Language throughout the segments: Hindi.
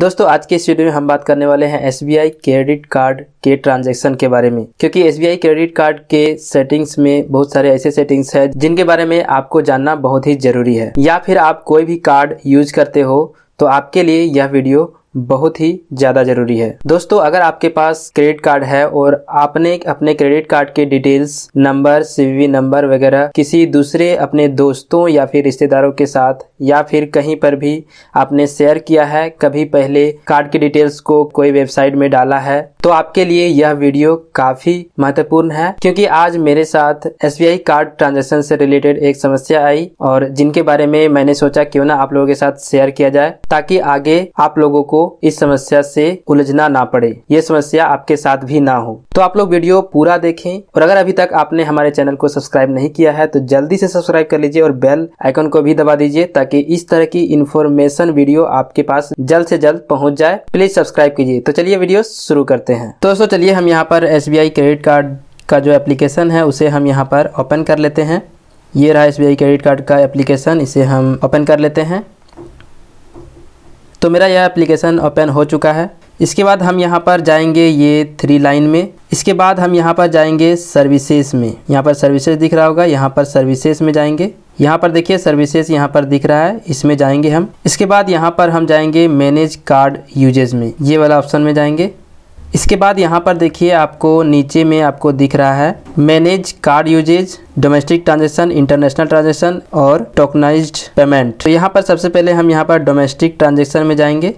दोस्तों आज के इस वीडियो में हम बात करने वाले हैं एस क्रेडिट कार्ड के ट्रांजैक्शन के बारे में क्योंकि एस क्रेडिट कार्ड के सेटिंग्स में बहुत सारे ऐसे सेटिंग्स हैं जिनके बारे में आपको जानना बहुत ही जरूरी है या फिर आप कोई भी कार्ड यूज करते हो तो आपके लिए यह वीडियो बहुत ही ज़्यादा ज़रूरी है दोस्तों अगर आपके पास क्रेडिट कार्ड है और आपने अपने क्रेडिट कार्ड के डिटेल्स नंबर सीवी नंबर वगैरह किसी दूसरे अपने दोस्तों या फिर रिश्तेदारों के साथ या फिर कहीं पर भी आपने शेयर किया है कभी पहले कार्ड की डिटेल्स को कोई वेबसाइट में डाला है तो आपके लिए यह वीडियो काफ़ी महत्वपूर्ण है क्योंकि आज मेरे साथ एस कार्ड ट्रांजेक्शन से रिलेटेड एक समस्या आई और जिनके बारे में मैंने सोचा क्यों ना आप लोगों के साथ शेयर किया जाए ताकि आगे आप लोगों को इस समस्या से उलझना ना पड़े ये समस्या आपके साथ भी ना हो तो आप लोग वीडियो पूरा देखें और अगर अभी तक आपने हमारे चैनल को सब्सक्राइब नहीं किया है तो जल्दी से सब्सक्राइब कर लीजिए और बेल आइकन को भी दबा दीजिए ताकि इस तरह की इन्फॉर्मेशन वीडियो आपके पास जल्द से जल्द पहुंच जाए प्लीज सब्सक्राइब कीजिए तो चलिए वीडियो शुरू करते हैं दोस्तों चलिए हम यहाँ पर एस क्रेडिट कार्ड का जो एप्लीकेशन है उसे हम यहाँ पर ओपन कर लेते हैं ये रहा एस क्रेडिट कार्ड का एप्लीकेशन इसे हम ओपन कर लेते हैं तो मेरा यह एप्लीकेशन ओपन हो चुका है इसके बाद हम यहाँ पर जाएंगे ये थ्री लाइन में इसके बाद हम यहाँ पर जाएंगे सर्विसेज में यहाँ पर सर्विसेज दिख रहा होगा यहाँ पर सर्विसेज में जाएंगे यहाँ पर देखिए सर्विसेज यहाँ पर दिख रहा है इसमें जाएंगे हम इसके बाद यहाँ पर हम जाएंगे मैनेज कार्ड यूजेज में ये वाला ऑप्शन में जाएंगे इसके बाद यहाँ पर देखिए आपको नीचे में आपको दिख रहा है manage card usage domestic transaction international transaction और टोकनाइज्ड पेमेंट तो यहाँ पर सबसे पहले हम यहाँ पर डोमेस्टिक ट्रांजेक्शन में जाएंगे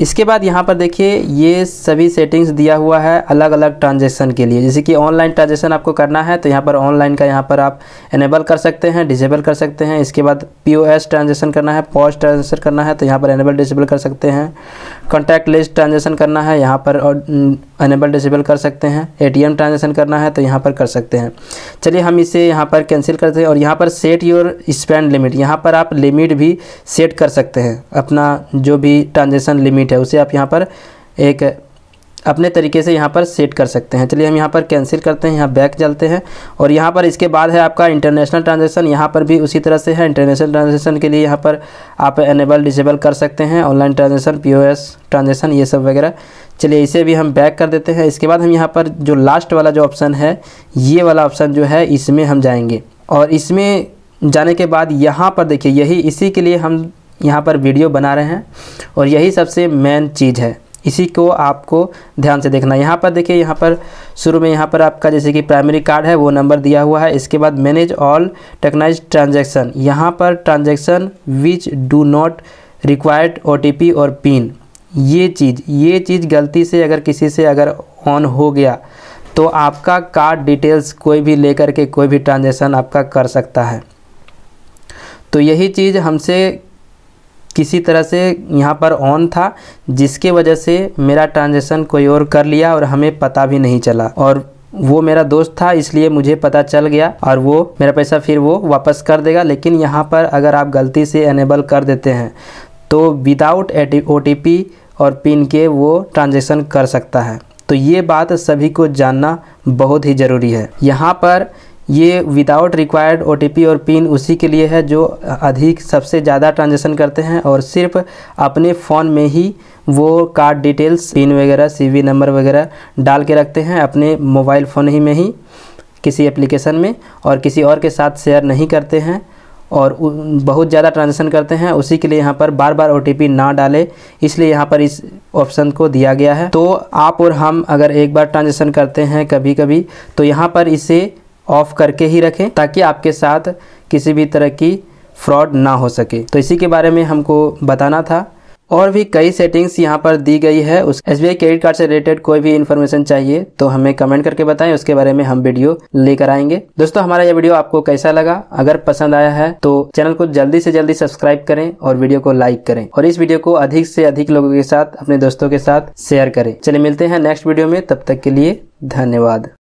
इसके बाद यहाँ पर देखिए ये सभी सेटिंग्स दिया हुआ है अलग अलग ट्रांजेक्शन के लिए जैसे कि ऑनलाइन ट्रांजेक्शन आपको करना है तो यहाँ पर ऑनलाइन का यहाँ पर आप इनेबल कर सकते हैं डिजेबल कर सकते हैं इसके बाद एस ट्रांजेक्शन करना है पॉज ट्रांजेक्शन करना है तो यहाँ पर इनेबल डिसेबल कर सकते हैं कॉन्टैक्ट लिस्ट ट्रांजेक्शन करना है यहाँ पर और अनेबल डिसेबल कर सकते हैं ए ट्रांजेक्शन करना है तो यहाँ पर कर सकते हैं चलिए हम इसे यहाँ पर कैंसिल करते हैं और यहाँ पर सेट योर स्पेंड लिमिट यहाँ पर आप लिमिट भी सेट कर सकते हैं अपना जो भी ट्रांजेक्शन लिमिट है उसे आप यहाँ पर एक अपने तरीके से यहाँ पर सेट कर सकते हैं चलिए हम यहाँ पर कैंसिल करते हैं यहाँ बैक चलते हैं और यहाँ पर इसके बाद है आपका इंटरनेशनल ट्रांजेक्शन यहाँ पर भी उसी तरह से है इंटरनेशनल ट्रांजेक्शन के लिए यहाँ पर आप एनेबल डिसेबल कर सकते हैं ऑनलाइन ट्रांजेक्शन एस ट्रांजेक्शन ये सब वगैरह चलिए इसे भी हम बैक कर देते हैं इसके बाद हम यहाँ पर जो लास्ट वाला जो ऑप्शन है ये वाला ऑप्शन जो है इसमें हम जाएँगे और इसमें जाने के बाद यहाँ पर देखिए यही इसी के लिए हम यहाँ पर वीडियो बना रहे हैं और यही सबसे मेन चीज़ है इसी को आपको ध्यान से देखना यहाँ पर देखिए यहाँ पर शुरू में यहाँ पर आपका जैसे कि प्राइमरी कार्ड है वो नंबर दिया हुआ है इसके बाद मैनेज ऑल टेक्नाइज ट्रांजेक्शन यहाँ पर transaction which do not required ओ और पिन ये चीज़ ये चीज़ गलती से अगर किसी से अगर ऑन हो गया तो आपका कार्ड डिटेल्स कोई भी लेकर के कोई भी ट्रांजेक्शन आपका कर सकता है तो यही चीज़ हमसे किसी तरह से यहाँ पर ऑन था जिसके वजह से मेरा ट्रांजेक्शन कोई और कर लिया और हमें पता भी नहीं चला और वो मेरा दोस्त था इसलिए मुझे पता चल गया और वो मेरा पैसा फिर वो वापस कर देगा लेकिन यहाँ पर अगर आप गलती से एनेबल कर देते हैं तो विदाउट ओ और पिन के वो ट्रांजेक्शन कर सकता है तो ये बात सभी को जानना बहुत ही ज़रूरी है यहाँ पर ये विदाउट रिक्वायर्ड ओ और पिन उसी के लिए है जो अधिक सबसे ज़्यादा ट्रांजेक्शन करते हैं और सिर्फ अपने फ़ोन में ही वो कार्ड डिटेल्स पिन वगैरह सी नंबर वगैरह डाल के रखते हैं अपने मोबाइल फ़ोन ही में ही किसी एप्लीकेशन में और किसी और के साथ शेयर नहीं करते हैं और बहुत ज़्यादा ट्रांजेक्शन करते हैं उसी के लिए यहाँ पर बार बार ओ ना डाले इसलिए यहाँ पर इस ऑप्शन को दिया गया है तो आप और हम अगर एक बार ट्रांजेक्शन करते हैं कभी कभी तो यहाँ पर इसे ऑफ करके ही रखें ताकि आपके साथ किसी भी तरह की फ्रॉड ना हो सके तो इसी के बारे में हमको बताना था और भी कई सेटिंग्स यहाँ पर दी गई है उस एस क्रेडिट कार्ड से रिलेटेड कोई भी इन्फॉर्मेशन चाहिए तो हमें कमेंट करके बताएं उसके बारे में हम वीडियो लेकर आएंगे दोस्तों हमारा यह वीडियो आपको कैसा लगा अगर पसंद आया है तो चैनल को जल्दी से जल्दी सब्सक्राइब करें और वीडियो को लाइक करें और इस वीडियो को अधिक से अधिक लोगों के साथ अपने दोस्तों के साथ शेयर करें चले मिलते हैं नेक्स्ट वीडियो में तब तक के लिए धन्यवाद